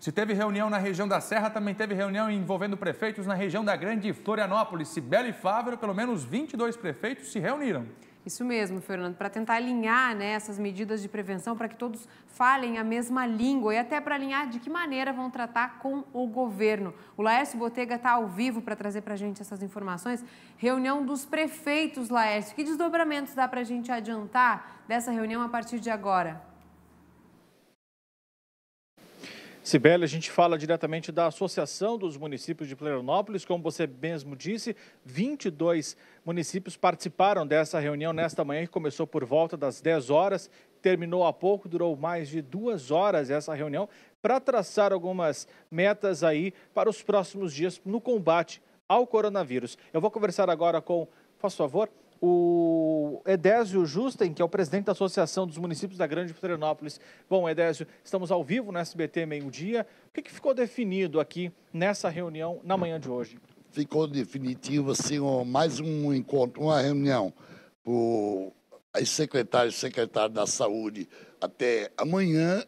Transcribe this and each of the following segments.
Se teve reunião na região da Serra, também teve reunião envolvendo prefeitos na região da Grande Florianópolis. Sibeli e Fávero, pelo menos 22 prefeitos se reuniram. Isso mesmo, Fernando, para tentar alinhar né, essas medidas de prevenção para que todos falem a mesma língua e até para alinhar de que maneira vão tratar com o governo. O Laércio Botega está ao vivo para trazer para a gente essas informações. Reunião dos prefeitos, Laércio. Que desdobramentos dá para a gente adiantar dessa reunião a partir de agora? Sibeli, a gente fala diretamente da Associação dos Municípios de Florianópolis. Como você mesmo disse, 22 municípios participaram dessa reunião nesta manhã, que começou por volta das 10 horas, terminou há pouco, durou mais de duas horas essa reunião, para traçar algumas metas aí para os próximos dias no combate ao coronavírus. Eu vou conversar agora com, faz favor, o Edésio Justen, que é o presidente da Associação dos Municípios da Grande Florianópolis. Bom, Edésio, estamos ao vivo no SBT meio-dia. O que, que, ficou definido aqui nessa reunião na manhã de hoje? Ficou definitivo, assim, mais um encontro, uma reunião por as secretárias e secretários da saúde até amanhã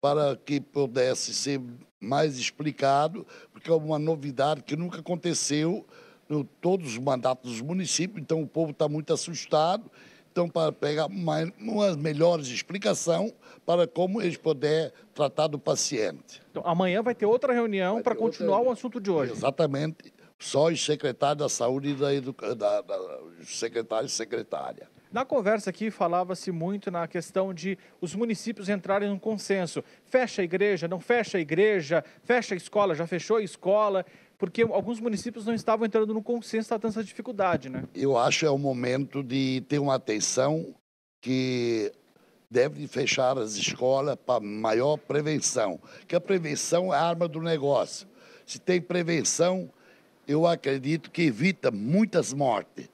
para que pudesse ser mais explicado, porque é uma novidade que nunca aconteceu todos os mandatos dos municípios, então o povo está muito assustado. Então, para pegar mais, uma melhores explicação para como eles poderem tratar do paciente. Então, amanhã vai ter outra reunião para continuar outra... o assunto de hoje. Exatamente. Só os secretários da saúde e da, os secretários e secretária. Na conversa aqui falava-se muito na questão de os municípios entrarem num consenso. Fecha a igreja, não fecha a igreja, fecha a escola, já fechou a escola porque alguns municípios não estavam entrando no consenso, está tendo essa dificuldade, né? Eu acho é o momento de ter uma atenção que deve fechar as escolas para maior prevenção, que a prevenção é a arma do negócio. Se tem prevenção, eu acredito que evita muitas mortes,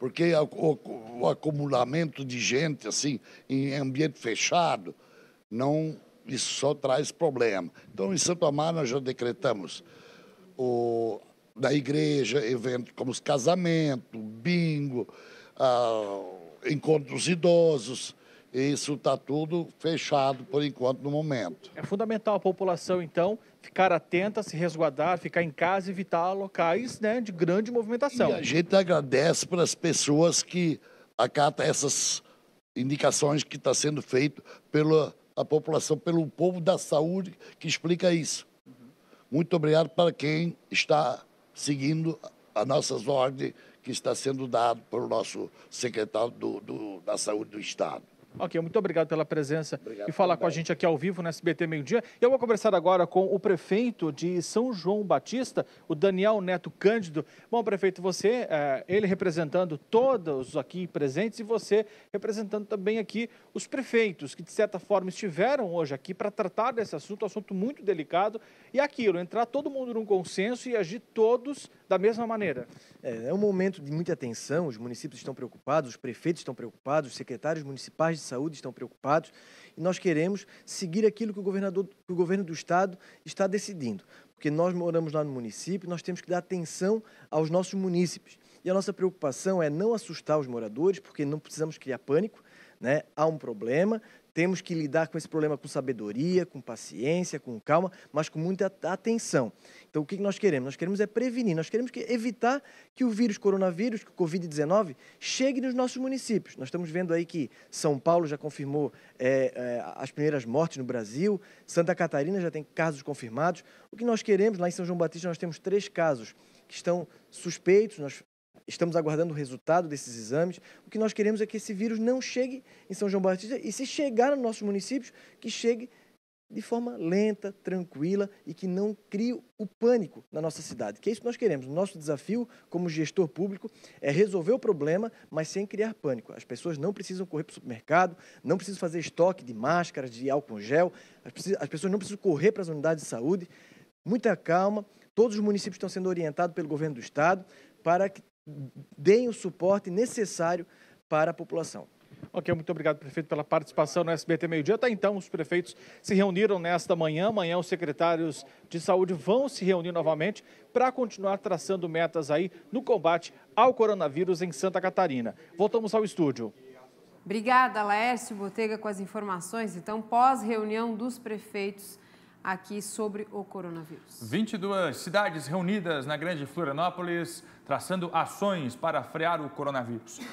porque o, o acumulamento de gente assim em ambiente fechado não isso só traz problema. Então, em Santo Amaro, nós já decretamos o, da igreja, eventos como os casamento, bingo, ah, encontros idosos. Isso está tudo fechado por enquanto no momento. É fundamental a população, então, ficar atenta, se resguardar, ficar em casa evitar locais né, de grande movimentação. E a gente agradece para as pessoas que acatam essas indicações que está sendo feito pela população, pelo povo da saúde que explica isso. Muito obrigado para quem está seguindo a nossas ordens que está sendo dado pelo nosso secretário do, do, da Saúde do Estado. Ok, muito obrigado pela presença obrigado e falar também. com a gente aqui ao vivo na SBT Meio Dia. Eu vou conversar agora com o prefeito de São João Batista, o Daniel Neto Cândido. Bom, prefeito, você, eh, ele representando todos aqui presentes e você representando também aqui os prefeitos que, de certa forma, estiveram hoje aqui para tratar desse assunto, assunto muito delicado, e aquilo, entrar todo mundo num consenso e agir todos da mesma maneira. É, é, um momento de muita atenção. os municípios estão preocupados, os prefeitos estão preocupados, os secretários municipais de saúde estão preocupados e nós queremos seguir aquilo que o, governador, que o governo do estado está decidindo. Porque nós moramos lá no município, nós temos que dar atenção aos nossos munícipes. E a nossa preocupação é não assustar os moradores, porque não precisamos criar pânico, né? Há um problema, temos que lidar com esse problema com sabedoria, com paciência, com calma, mas com muita atenção. Então, o que nós queremos? Nós queremos é prevenir, nós queremos que evitar que o vírus coronavírus, que o Covid-19, chegue nos nossos municípios. Nós estamos vendo aí que São Paulo já confirmou é, é, as primeiras mortes no Brasil, Santa Catarina já tem casos confirmados. O que nós queremos, lá em São João Batista, nós temos três casos que estão suspeitos, nós Estamos aguardando o resultado desses exames. O que nós queremos é que esse vírus não chegue em São João Batista e, se chegar nos nossos municípios, que chegue de forma lenta, tranquila e que não crie o pânico na nossa cidade. Que é isso que nós queremos. O nosso desafio como gestor público é resolver o problema, mas sem criar pânico. As pessoas não precisam correr para o supermercado, não precisam fazer estoque de máscaras, de álcool gel, as pessoas não precisam correr para as unidades de saúde. Muita calma. Todos os municípios estão sendo orientados pelo governo do estado para que deem o suporte necessário para a população. Ok, muito obrigado, prefeito, pela participação no SBT Meio Dia. Até então, os prefeitos se reuniram nesta manhã. Amanhã, os secretários de saúde vão se reunir novamente para continuar traçando metas aí no combate ao coronavírus em Santa Catarina. Voltamos ao estúdio. Obrigada, Laércio Botega, com as informações. Então, pós-reunião dos prefeitos aqui sobre o coronavírus. 22 cidades reunidas na Grande Florianópolis, traçando ações para frear o coronavírus.